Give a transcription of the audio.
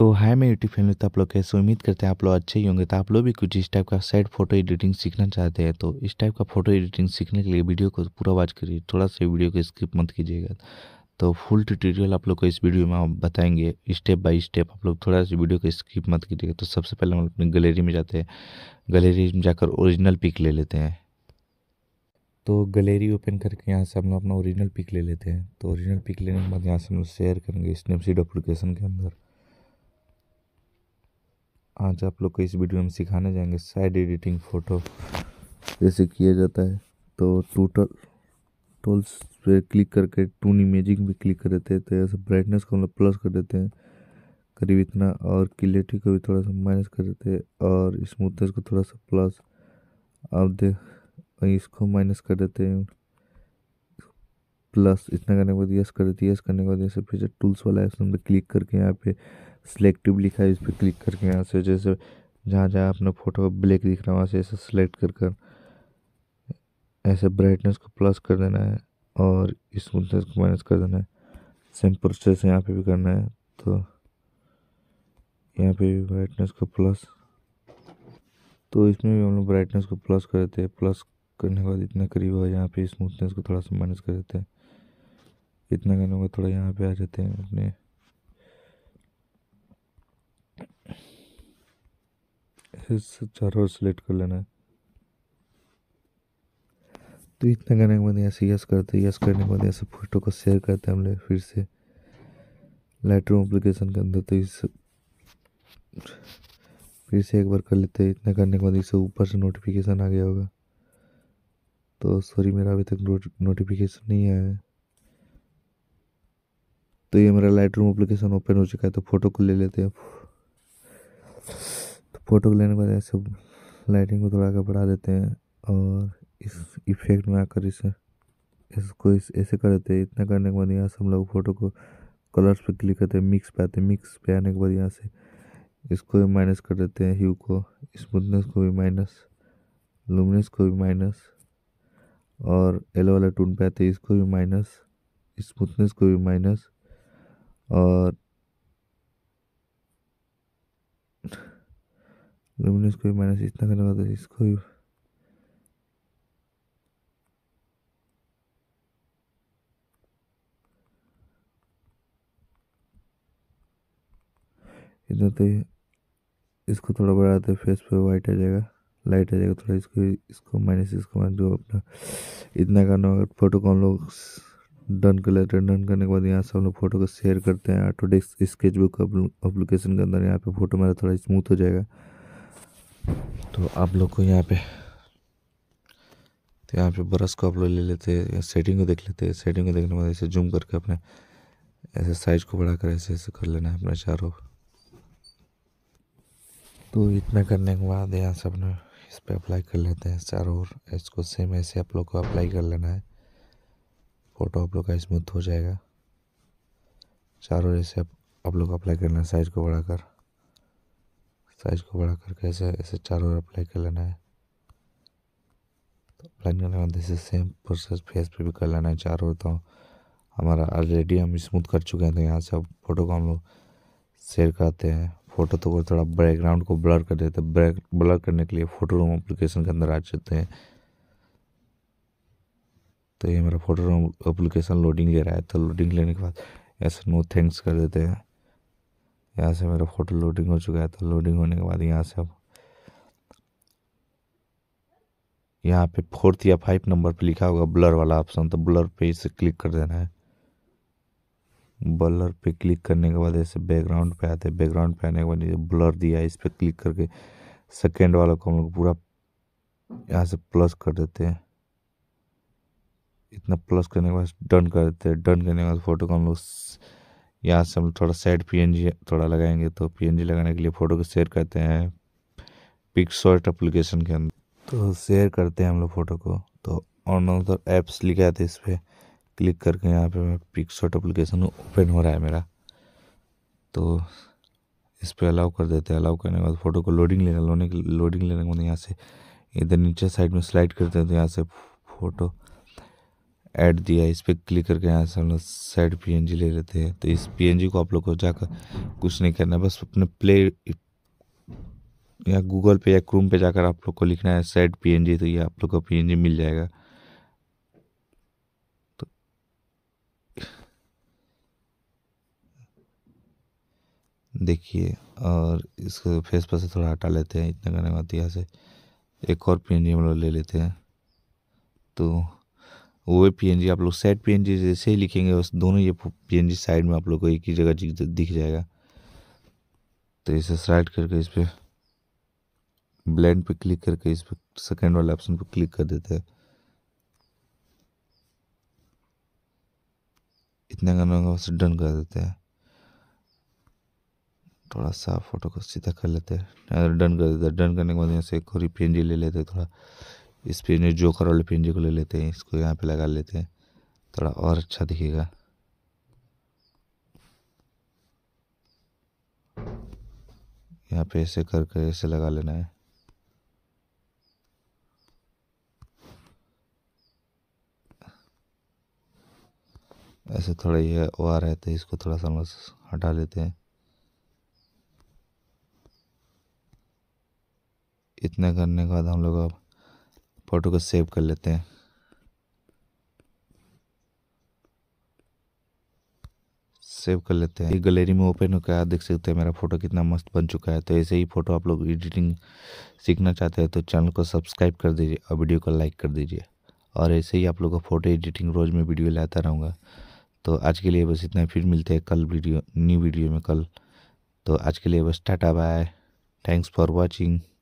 तो हाय मैं YouTube family तो आप लोग कैसे उम्मीद करते हैं आप लोग अच्छे ही होंगे तो आप लोग भी कुछ इस टाइप का साइड फोटो एडिटिंग सीखना चाहते हैं तो इस टाइप का फोटो एडिटिंग सीखने के लिए वीडियो को पूरा वाच करिए थोड़ा सा वीडियो को स्किप मत कीजिएगा तो फुल ट्यूटोरियल आप लोग को इस वीडियो में बताएंगे स्टेप बाय स्टेप आप लोग थोड़ा सा वीडियो को स्किप मत कीजिएगा तो सबसे पहले हम अपनी गैलरी में जाते हैं गैलरी में जाकर ओरिजिनल पिक ले लेते हैं तो गैलरी ओपन करके यहाँ से हम लोग अपना ओरिजिनल पिक ले लेते हैं तो ओरिजिनल पिक लेने के बाद यहाँ से हम लोग शेयर करेंगे स्नैपसीड एप्लीकेशन के अंदर आज आप लोग को इस वीडियो में सिखाने जाएंगे साइड एडिटिंग फ़ोटो जैसे किया जाता है तो टूटल टोल्स पे क्लिक करके टून इमेजिंग भी क्लिक कर देते हैं तो ऐसे ब्राइटनेस को हम लोग प्लस कर देते हैं करीब इतना और क्लियरिटी को भी थोड़ा सा माइनस कर देते हैं और स्मूथनेस को थोड़ा सा प्लस अब देख इसको माइनस कर देते हैं प्लस इतना करने के बाद यस कर देते यस करने के बाद जैसे फिर टूल्स वाला है उसमें क्लिक करके यहाँ पे सेलेक्टिव लिखा है इस पर क्लिक करके यहाँ से जैसे जहाँ जहाँ अपना फोटो ब्लैक दिख रहा है वहाँ से ऐसे सेलेक्ट कर कर ऐसे ब्राइटनेस को प्लस कर देना है और स्मूथनेस को माइनस कर देना है सेम प्रोसेस यहाँ पे भी करना है तो यहाँ पे भी ब्राइटनेस को प्लस तो इसमें भी हम लोग ब्राइटनेस को प्लस कर देते हैं प्लस करने के बाद इतना करीब हो यहाँ पे स्मूथनेस को थोड़ा सा माइनस कर देते हैं इतना करने के बाद थोड़ा यहाँ पे आ जाते हैं अपने फिर से चारों ओर सेलेक्ट कर लेना है तो इतना करने के बाद यहाँ से यस करते यस करने के बाद यहाँ से फोटो को शेयर करते हैं हम लोग फिर से लाइट रूम अप्लीकेशन के अंदर तो इस फिर से एक बार कर लेते हैं इतना करने के बाद इसे ऊपर से नोटिफिकेशन आ गया होगा तो सॉरी मेरा अभी तक नोटिफिकेशन नहीं आया है तो ये मेरा लाइट रूम अप्लीकेशन ओपन हो चुका है तो फोटो को ले लेते हैं फ़ोटो को लेने के बाद ऐसे लाइटिंग को थोड़ा आगे बढ़ा देते हैं और इस इफेक्ट में आकर इसे इसको इस ऐसे कर देते हैं इतना करने के बाद यहाँ से हम लोग फ़ोटो को कलर्स पे क्लिक करते हैं मिक्स पे आते हैं मिक्स पे आने के बाद यहाँ से इसको भी माइनस कर देते हैं ह्यू को स्मूथनेस को भी माइनस लुमिनस को भी माइनस और एलो वाला टून पे आते हैं इसको भी माइनस स्मूथनेस को भी माइनस और लुमिनस इसको माइनस इतना करना होता है इसको भी इतना तो इसको तो थोड़ा बढ़ाते तो फेस पे वाइट आ जाएगा लाइट आ जाएगा थोड़ा इसको इसको माइनस इसको माइनस जो अपना इतना करना होगा फोटो को हम लोग डन कर लेते हैं डन करने के बाद यहाँ से हम लोग फोटो को शेयर करते हैं ऑटोडेस्क बुक अपलिकेशन के अंदर यहाँ पे फोटो मेरा थोड़ा स्मूथ हो जाएगा तो आप लोग को यहाँ पे तो यहाँ पे ब्रश को आप लोग ले लेते हैं सेटिंग को देख लेते हैं सेटिंग को देखने के बाद ऐसे जूम करके अपने ऐसे साइज को बढ़ा कर ऐसे ऐसे कर लेना है अपने चारों तो इतना करने के बाद यहाँ से अपने इस पर अप्लाई कर लेते हैं चारों ओर इसको सेम ऐसे आप लोग को अप्लाई कर लेना है फ़ोटो आप लोग का स्मूथ हो जाएगा चारों ऐसे आप, लोग अप्लाई करना है साइज को बढ़ाकर साइज को बड़ा करके ऐसे ऐसे चारों ओर अप्लाई कर लेना है अप्लाई तो करने के बाद ऐसे सेम प्रोसेस फेस पे भी कर लेना है चारों ओर तो हमारा ऑलरेडी हम स्मूथ कर चुके हैं तो यहाँ से अब फोटो को हम लोग शेयर करते हैं फोटो तो थोड़ा बैकग्राउंड को ब्लर कर देते हैं ब्लैक ब्लर करने के लिए फोटो रूम अप्लीकेशन के अंदर आ जाते हैं तो ये मेरा फोटो रूम अप्लीकेशन लोडिंग ले रहा है तो लोडिंग लेने के बाद ऐसे नो थैंक्स कर देते हैं यहाँ से मेरा फ़ोटो लोडिंग हो चुका है तो लोडिंग होने के बाद यहाँ से अब यहाँ पे फोर्थ या फाइव नंबर पे लिखा होगा ब्लर वाला ऑप्शन तो ब्लर पे इसे क्लिक कर देना है ब्लर पे क्लिक करने के बाद ऐसे बैकग्राउंड पे आते हैं बैकग्राउंड पे आने के बाद ये ब्लर दिया इस पर क्लिक करके सेकेंड वाला को हम लोग पूरा यहाँ से प्लस कर देते हैं इतना प्लस करने के बाद डन कर देते हैं डन करने के बाद फोटो को हम लोग यहाँ से हम थोड़ा सेट पीएनजी थोड़ा लगाएंगे तो पीएनजी लगाने के लिए फ़ोटो को शेयर करते हैं पिक्सॉर्ट एप्लीकेशन के अंदर तो शेयर करते हैं हम लोग फ़ोटो को तो ऑन अदर ऐप्स लिखा था इस पर क्लिक करके यहाँ पे मैं पिक्सॉर्ट एप्लीकेशन ओपन हो रहा है मेरा तो इस पर अलाउ कर देते हैं अलाउ करने के बाद फ़ोटो को लोडिंग लेना लोने लोडिंग लेने के बाद यहाँ से इधर नीचे साइड में स्लाइड करते हैं तो यहाँ से फ़ोटो ऐड दिया इस पर क्लिक करके यहाँ से हम लोग साइड पी ले लेते हैं तो इस पी को आप लोग को जाकर कुछ नहीं करना है बस अपने प्ले या गूगल पे या क्रूम पे जाकर आप लोग को लिखना है सेट पी तो ये आप लोग को पी मिल जाएगा तो देखिए और इसको फेस पर से थोड़ा हटा लेते हैं इतना करने के बाद यहाँ से एक और पी हम लोग ले लेते हैं तो वो पी आप लोग सेट पी जैसे ही लिखेंगे उस दोनों ये पी साइड में आप लोग को एक ही जगह दिख जाएगा तो इसे स्लाइड करके इस पर ब्लेंड पे क्लिक करके इस पर सेकेंड वाले ऑप्शन पर क्लिक कर देते हैं इतने गानों का उसे डन कर देते हैं थोड़ा सा फोटो को सीधा कर लेते हैं डन कर देते हैं डन करने के बाद यहाँ से एक और पी ले लेते हैं थोड़ा इस पिंजरे जोकर वाले पिंजे को ले लेते हैं इसको यहाँ पे लगा लेते हैं थोड़ा और अच्छा दिखेगा यहाँ पे ऐसे करके ऐसे लगा लेना है ऐसे थोड़ा ये ओ आ रहते इसको थोड़ा सा हटा लेते हैं इतना करने के बाद हम लोग अब फ़ोटो को सेव कर लेते हैं सेव कर लेते हैं ये गैलरी में ओपन होकर आप देख सकते हैं मेरा फोटो कितना मस्त बन चुका है तो ऐसे ही फोटो आप लोग एडिटिंग सीखना चाहते हैं तो चैनल को सब्सक्राइब कर दीजिए और वीडियो को लाइक कर दीजिए और ऐसे ही आप लोगों का फोटो एडिटिंग रोज़ में वीडियो लाता रहूँगा तो आज के लिए बस इतना ही फिर मिलते हैं कल वीडियो न्यू वीडियो में कल तो आज के लिए बस tata bye thanks for watching